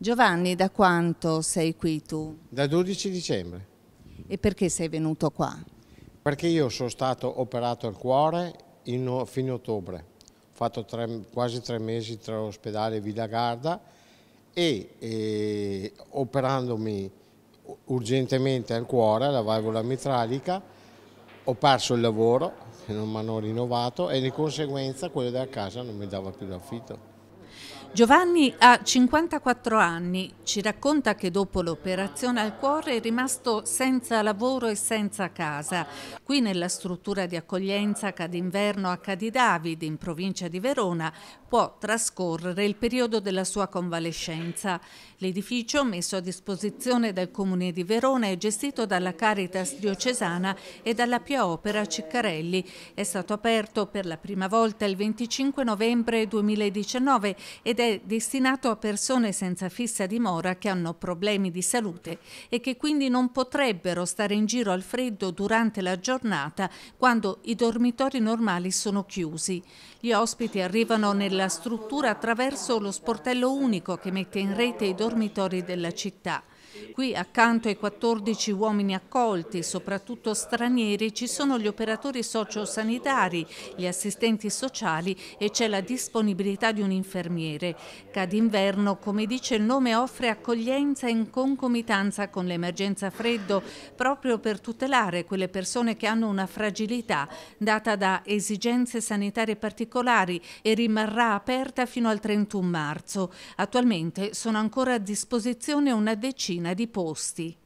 Giovanni, da quanto sei qui tu? Da 12 dicembre. E perché sei venuto qua? Perché io sono stato operato al cuore in, fine ottobre. Ho fatto tre, quasi tre mesi tra l'ospedale e Villa Garda e, e operandomi urgentemente al cuore, alla valvola mitralica, ho perso il lavoro, non mi hanno rinnovato e di conseguenza quello della casa non mi dava più l'affitto. Giovanni ha 54 anni, ci racconta che dopo l'operazione al cuore è rimasto senza lavoro e senza casa. Qui nella struttura di accoglienza Cadinverno a Cadidavid, in provincia di Verona, può trascorrere il periodo della sua convalescenza. L'edificio messo a disposizione dal Comune di Verona è gestito dalla Caritas diocesana e dalla Pia Opera Ciccarelli. È stato aperto per la prima volta il 25 novembre 2019 ed è destinato a persone senza fissa dimora che hanno problemi di salute e che quindi non potrebbero stare in giro al freddo durante la giornata quando i dormitori normali sono chiusi. Gli ospiti arrivano nella struttura attraverso lo sportello unico che mette in rete i dormitori della città. Qui accanto ai 14 uomini accolti, soprattutto stranieri, ci sono gli operatori sociosanitari, gli assistenti sociali e c'è la disponibilità di un infermiere. Cadinverno, come dice il nome, offre accoglienza in concomitanza con l'emergenza freddo, proprio per tutelare quelle persone che hanno una fragilità data da esigenze sanitarie particolari e rimarrà aperta fino al 31 marzo. Attualmente sono ancora a disposizione una decina di posti